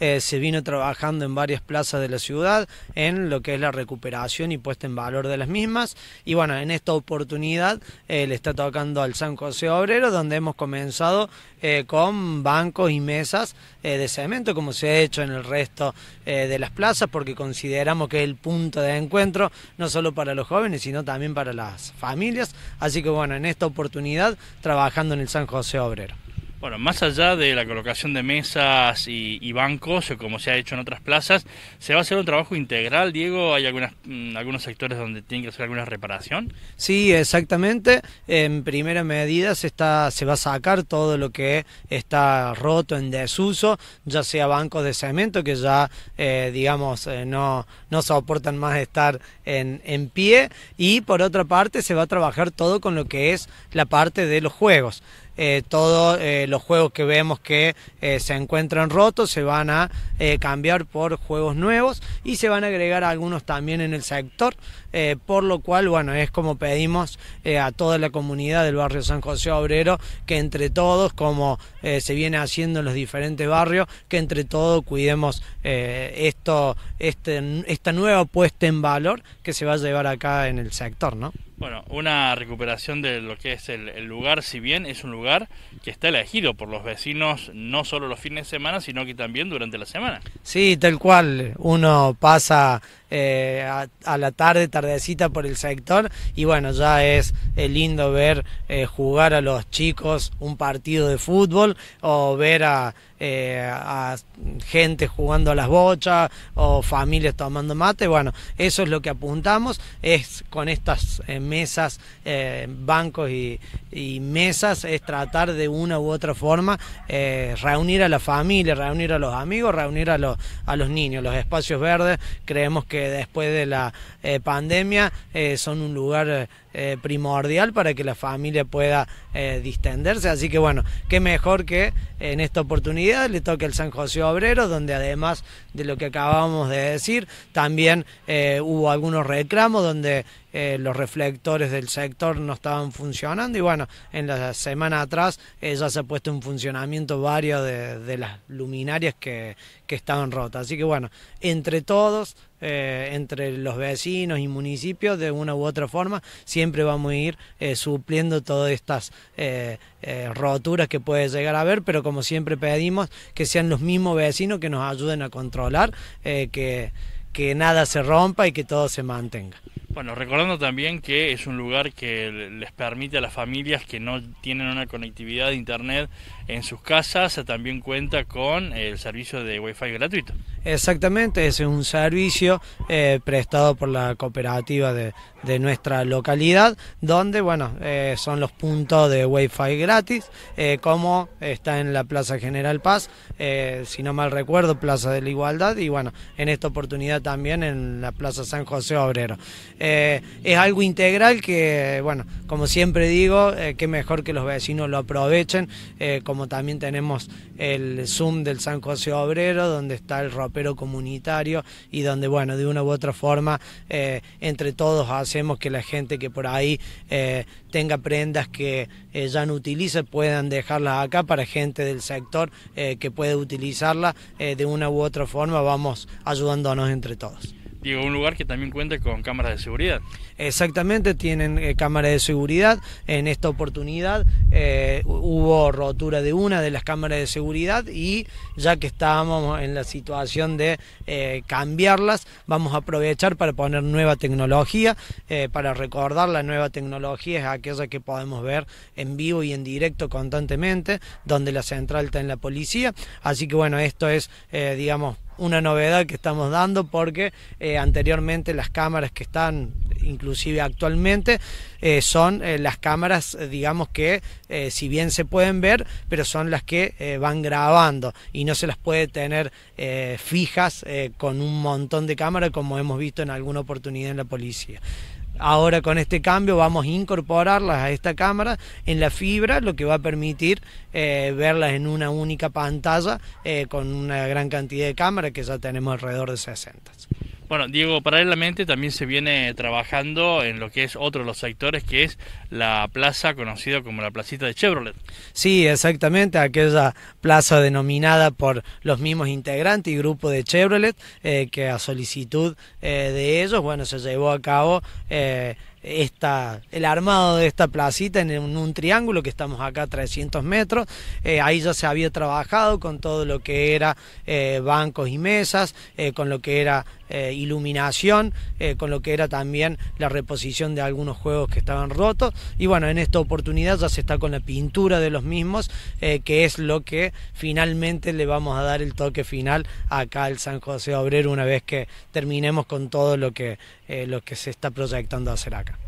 Eh, se vino trabajando en varias plazas de la ciudad en lo que es la recuperación y puesta en valor de las mismas. Y bueno, en esta oportunidad eh, le está tocando al San José Obrero, donde hemos comenzado eh, con bancos y mesas de cemento, como se ha hecho en el resto de las plazas, porque consideramos que es el punto de encuentro, no solo para los jóvenes, sino también para las familias. Así que bueno, en esta oportunidad trabajando en el San José Obrero. Bueno, más allá de la colocación de mesas y, bancos, como se ha hecho en otras plazas, ¿se va a hacer un trabajo integral, Diego? ¿Hay algunas, mm, algunos sectores donde tienen que hacer alguna reparación? Sí, exactamente. En primera medida se, va a sacar todo lo que está roto, en desuso, ya sea bancos de cemento que ya, eh, digamos, eh, no, soportan más estar en, en pie. Y por otra parte, se va a trabajar todo con lo que es la parte de los juegos. Eh, todos eh, los juegos que vemos que eh, se encuentran rotos se van a cambiar por juegos nuevos y se van a agregar algunos también en el sector, por lo cual, bueno, es como pedimos a toda la comunidad del barrio San José Obrero que entre todos, como se viene haciendo en los diferentes barrios, que entre todos cuidemos esto, este, esta nueva puesta en valor que se va a llevar acá en el sector, bueno, una recuperación de lo que es el, lugar, si bien es un lugar que está elegido por los vecinos no solo los fines de semana, sino que también durante la semana. Sí, tal cual. Uno pasa eh, a, la tarde, tardecita por el sector y bueno, ya es eh, lindo ver eh, jugar a los chicos un partido de fútbol o ver a, gente jugando a las bochas o familias tomando mate, bueno, eso es lo que apuntamos, es con estas mesas, bancos y, y, mesas, es tratar de una u otra forma reunir a la familia, reunir a los amigos, reunir a los, a los niños, los espacios verdes, creemos que después de la eh, pandemia eh, son un lugar eh, eh, primordial para que la familia pueda eh, distenderse. Así que bueno, qué mejor que en esta oportunidad le toque el San José Obrero, donde además de lo que acabamos de decir, también eh, hubo algunos reclamos donde los reflectores del sector no estaban funcionando y bueno, en la semana atrás ya se ha puesto en funcionamiento varios de, las luminarias que, estaban rotas. Así que bueno, entre todos, entre los vecinos y municipios, de una u otra forma, siempre vamos a ir eh, supliendo todas estas eh, eh, roturas que puede llegar a haber, pero como siempre pedimos que sean los mismos vecinos que nos ayuden a controlar, que, que nada se rompa y que todo se mantenga. Bueno, recordando también que es un lugar que les permite a las familias que no tienen una conectividad de internet en sus casas, también cuenta con el servicio de wifi gratuito. Exactamente, es un servicio eh, prestado por la cooperativa de, nuestra localidad, donde bueno, eh, son los puntos de Wi-Fi gratis, eh, como está en la Plaza General Paz, si no mal recuerdo, Plaza de la Igualdad, y bueno, en esta oportunidad también en la Plaza San José Obrero. es algo integral que, bueno, como siempre digo, qué mejor que los vecinos lo aprovechen, como también tenemos el Zoom del San José Obrero, donde está el ropa pero comunitario y donde, bueno, de una u otra forma, eh, entre todos hacemos que la gente que por ahí eh, tenga prendas que eh, ya no utiliza puedan dejarlas acá para gente del sector que puede utilizarlas de una u otra forma, vamos ayudándonos entre todos. Digo, un lugar que también cuenta con cámaras de seguridad. Exactamente, tienen eh, cámaras de seguridad. En esta oportunidad eh, hubo rotura de una de las cámaras de seguridad y ya que estábamos en la situación de eh, cambiarlas, vamos a aprovechar para poner nueva tecnología. para recordar, la nueva tecnología es aquella que podemos ver en vivo y en directo constantemente, donde la central está en la policía. Así que bueno, esto es, digamos, una novedad que estamos dando porque eh, anteriormente las cámaras que están inclusive actualmente eh, son eh, las cámaras digamos que si bien se pueden ver pero son las que van grabando y no se las puede tener fijas con un montón de cámaras como hemos visto en alguna oportunidad en la policía. Ahora con este cambio vamos a incorporarlas a esta cámara en la fibra, lo que va a permitir eh, verlas en una única pantalla eh, con una gran cantidad de cámaras que ya tenemos alrededor de 60. Bueno, Diego, paralelamente también se viene trabajando en lo que es otro de los sectores, que es la plaza conocida como la placita de Chevrolet. Sí, exactamente, aquella plaza denominada por los mismos integrantes y grupo de Chevrolet, eh, que a solicitud eh, de ellos, bueno, se llevó a cabo... Eh, esta, el armado de esta placita en un, triángulo que estamos acá a 300 metros. ahí ya se había trabajado con todo lo que era bancos y mesas, con lo que era eh, iluminación, eh, con lo que era también la reposición de algunos juegos que estaban rotos. Y bueno, en esta oportunidad ya se está con la pintura de los mismos, eh, que es lo que finalmente le vamos a dar el toque final acá al San José Obrero una vez que terminemos con todo lo que, lo que se está proyectando hacer acá.